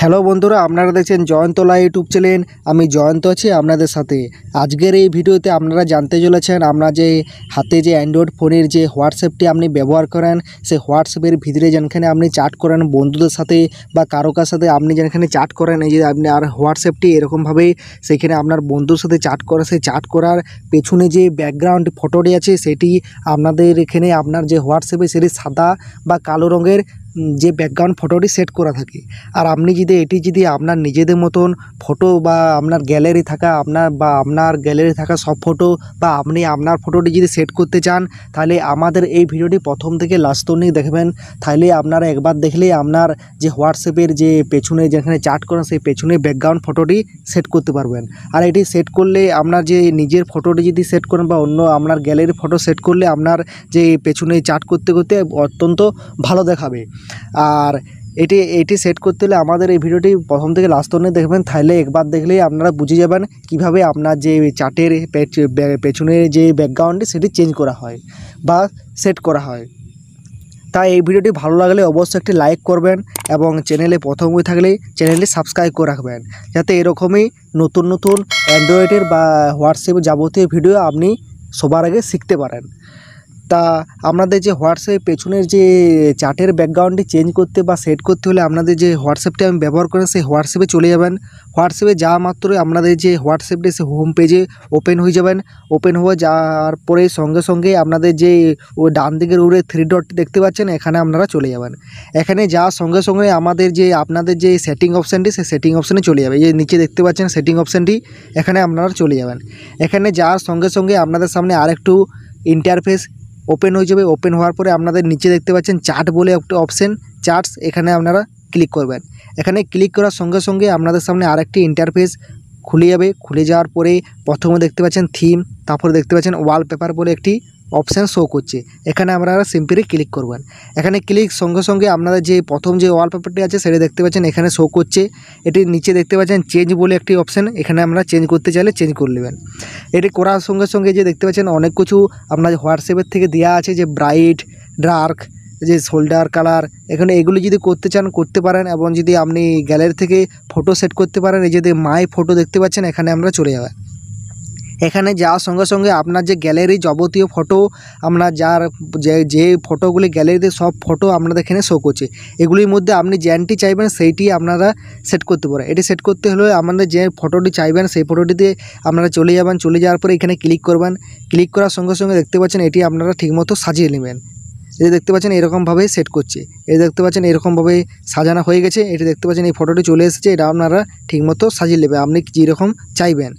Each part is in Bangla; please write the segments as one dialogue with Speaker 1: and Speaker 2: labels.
Speaker 1: হ্যালো বন্ধুরা আপনারা দেখছেন লাই ইউটিউব চ্যানেল আমি জয়ন্ত আছি আপনাদের সাথে আজকের এই ভিডিওতে আপনারা জানতে চলেছেন আমরা যে হাতে যে অ্যান্ড্রয়েড ফোনের যে হোয়াটসঅ্যাপটি আপনি ব্যবহার করেন সেই হোয়াটসঅ্যাপের ভিতরে যেখানে আপনি চাট করেন বন্ধুদের সাথে বা কারো কার সাথে আপনি যেখানে চাট করেন এই যে আপনি আর হোয়াটসঅ্যাপটি এরকমভাবে সেখানে আপনার বন্ধুর সাথে চাট করা সেই চাট করার পেছনে যে ব্যাকগ্রাউন্ড ফটোটি আছে সেটি আপনাদের এখানে আপনার যে হোয়াটসঅ্যাপে সেটি সাদা বা কালো রঙের যে ব্যাকগ্রাউন্ড ফটোটি সেট করা থাকে আর আপনি যদি এটি যদি আপনার নিজেদের মতন ফটো বা আপনার গ্যালারি থাকা আপনার বা আপনার গ্যালারি থাকা সব ফটো বা আপনি আপনার ফটোটি যদি সেট করতে চান তাহলে আমাদের এই ভিডিওটি প্রথম থেকে লাস্ট অনেক দেখবেন তাহলে আপনারা একবার দেখলেই আপনার যে হোয়াটসঅ্যাপের যে পেছনে যেখানে চার্ট করেন সেই পেছনে ব্যাকগ্রাউন্ড ফটোটি সেট করতে পারবেন আর এটি সেট করলে আপনার যে নিজের ফটোটি যদি সেট করেন বা অন্য আপনার গ্যালারির ফটো সেট করলে আপনার যে পেছনে চার্ট করতে করতে অত্যন্ত ভালো দেখাবে আর এটি এটি সেট করতে হলে আমাদের এই ভিডিওটি প্রথম থেকে লাস্ট অনেক দেখবেন তাহলে একবার দেখলেই আপনারা বুঝে যাবেন কিভাবে আপনার যে চার্টের পেছনের যে ব্যাকগ্রাউন্ডটি সেটি চেঞ্জ করা হয় বা সেট করা হয় তাই এই ভিডিওটি ভালো লাগলে অবশ্যই একটি লাইক করবেন এবং চ্যানেলে প্রথম হয়ে থাকলে চ্যানেলটি সাবস্ক্রাইব করে রাখবেন যাতে এরকমই নতুন নতুন অ্যান্ড্রয়েডের বা হোয়াটসঅ্যাপ যাবতীয় ভিডিও আপনি সবার আগে শিখতে পারেন আপনাদের যে হোয়াটসঅ্যাপে পেছনের যে চ্যাটের ব্যাকগ্রাউন্ডে চেঞ্জ করতে বা সেট করতে হলে আপনাদের যে হোয়াটসঅ্যাপটা আমি ব্যবহার করে সেই হোয়াটসঅ্যাপে চলে যাবেন হোয়াটসঅ্যাপে যাওয়া মাত্রই আপনাদের যে হোয়াটসঅ্যাপ থেকে হোম পেজে ওপেন হয়ে যাবেন ওপেন হওয়ার পর সঙ্গে সঙ্গে আপনাদের যে ডান দিকের ওরে থ্রি ডট দেখতে পাচ্ছেন এখানে আপনারা চলে যাবেন এখানে যাওয়ার সঙ্গে সঙ্গে আমাদের যে আপনাদের যে সেটিং অপশনটি সে সেটিং অপশনে চলে যাবেন নিচে দেখতে পাচ্ছেন সেটিং অপশনটি এখানে আপনারা চলে যাবেন এখানে যাওয়ার সঙ্গে সঙ্গে আপনাদের সামনে আরেকটু ইন্টারফেস ওপেন হয়ে যাবে ওপেন হওয়ার পরে আপনাদের নিচে দেখতে পাচ্ছেন চার্ট বলে একটা অপশন চার্টস এখানে আপনারা ক্লিক করবেন এখানে ক্লিক করার সঙ্গে সঙ্গে আপনাদের সামনে আরেকটি ইন্টারফেস খুলে যাবে খুলে যাওয়ার পরে প্রথমে দেখতে পাচ্ছেন থিম তারপরে দেখতে পাচ্ছেন ওয়ালপেপার বলে একটি অপশান শো করছে এখানে আপনারা সিম্পলি ক্লিক করবেন এখানে ক্লিক সঙ্গে সঙ্গে আপনারা যে প্রথম যে ওয়ালপেপারটি আছে সেটা দেখতে পাচ্ছেন এখানে শো করছে এটির নিচে দেখতে পাচ্ছেন চেঞ্জ বলে একটি অপশান এখানে আমরা চেঞ্জ করতে চাইলে চেঞ্জ করে নেবেন এটি করার সঙ্গে সঙ্গে যে দেখতে পাচ্ছেন অনেক কিছু আপনার হোয়াটসঅ্যাপের থেকে দেওয়া আছে যে ব্রাইট ডার্ক যে শোল্ডার কালার এখানে এগুলি যদি করতে চান করতে পারেন এবং যদি আপনি গ্যালারি থেকে ফটো সেট করতে পারেন এই যদি মাই ফটো দেখতে পাচ্ছেন এখানে আমরা চলে যাবেন এখানে যাওয়ার সঙ্গে সঙ্গে আপনার যে গ্যালারি যাবতীয় ফটো আমরা যার যে ফটোগুলি গ্যালারিতে সব ফটো আপনাদের এখানে শো করছে এগুলির মধ্যে আপনি জ্যানটি চাইবেন সেইটি আপনারা সেট করতে পারেন এটি সেট করতে হলে আমাদের যে ফটোটি চাইবেন সেই ফটোটিতে আপনারা চলে যাবেন চলে যাওয়ার পরে এখানে ক্লিক করবেন ক্লিক করার সঙ্গে সঙ্গে দেখতে পাচ্ছেন এটি আপনারা ঠিকমতো সাজিয়ে নেবেন এই দেখতে পাচ্ছেন এরকমভাবে সেট করছে এই দেখতে পাচ্ছেন এরকমভাবে সাজানো হয়ে গেছে এটা দেখতে পাচ্ছেন এই ফটোটি চলে এসেছে এটা আপনারা ঠিকমতো সাজিয়ে নেবে আপনি যেরকম চাইবেন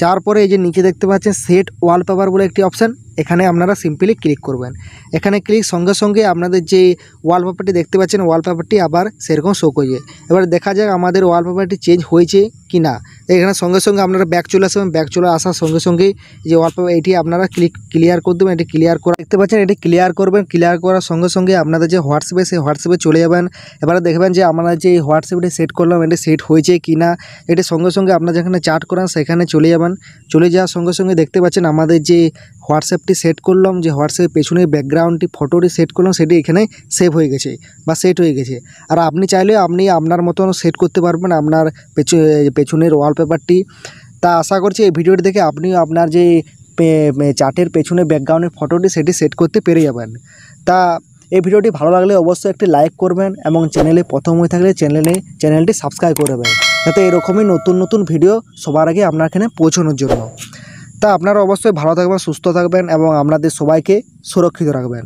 Speaker 1: তারপরে এই যে নিচে দেখতে পাচ্ছেন সেট ওয়ালপেপার বলে একটি অপশান এখানে আপনারা সিম্পলি ক্লিক করবেন এখানে ক্লিক সঙ্গে সঙ্গে আপনাদের যে ওয়ালপেপারটি দেখতে পাচ্ছেন ওয়ালপেপারটি আবার সেরকম শো করছে এবার দেখা যাক আমাদের ওয়ালপেপারটি চেঞ্জ হয়েছে কি না এখানে সঙ্গে সঙ্গে আপনারা ব্যাক চলে আসবেন ব্যাক চলে আসার সঙ্গে সঙ্গেই যে অল্প এটি আপনারা ক্লিক ক্লিয়ার করে দেবেন এটি ক্লিয়ার করা দেখতে পাচ্ছেন এটি ক্লিয়ার করবেন ক্লিয়ার করার সঙ্গে সঙ্গে আপনাদের যে হোয়াটসঅ্যাপে সেই হোয়াটসঅ্যাপে চলে যাবেন এবারে দেখবেন যে আমরা যে হোয়াটসঅ্যাপটি সেট করলাম এটা সেট হয়েছে কি না এটি সঙ্গে সঙ্গে আপনারা যেখানে চার্ট করান সেখানে চলে যাবেন চলে যাওয়ার সঙ্গে সঙ্গে দেখতে পাচ্ছেন আমাদের যে হোয়াটসঅ্যাপটি সেট করলাম যে হোয়াটসঅ্যাপের পেছনে ব্যাকগ্রাউন্ডটি ফটোটি সেট করলাম সেটি এখানে সেভ হয়ে গেছে বা সেট হয়ে গেছে আর আপনি চাইলে আপনি আপনার মতন সেট করতে পারবেন আপনার পেছনে পেছনের ওয়ালপেপারটি তা আশা করছি এই ভিডিওটি দেখে আপনি আপনার যে চার্টের পেছনে ব্যাকগ্রাউন্ডের ফটোটি সেটি সেট করতে পেরে যাবেন তা এই ভিডিওটি ভালো লাগলে অবশ্যই একটি লাইক করবেন এবং চ্যানেলে প্রথম হয়ে থাকলে চ্যানেলে চ্যানেলটি সাবস্ক্রাইব করবেন যাতে এরকমই নতুন নতুন ভিডিও সবার আগে আপনার এখানে পৌঁছানোর জন্য তা আপনারা অবশ্যই ভালো থাকবেন সুস্থ থাকবেন এবং আপনাদের সবাইকে সুরক্ষিত রাখবেন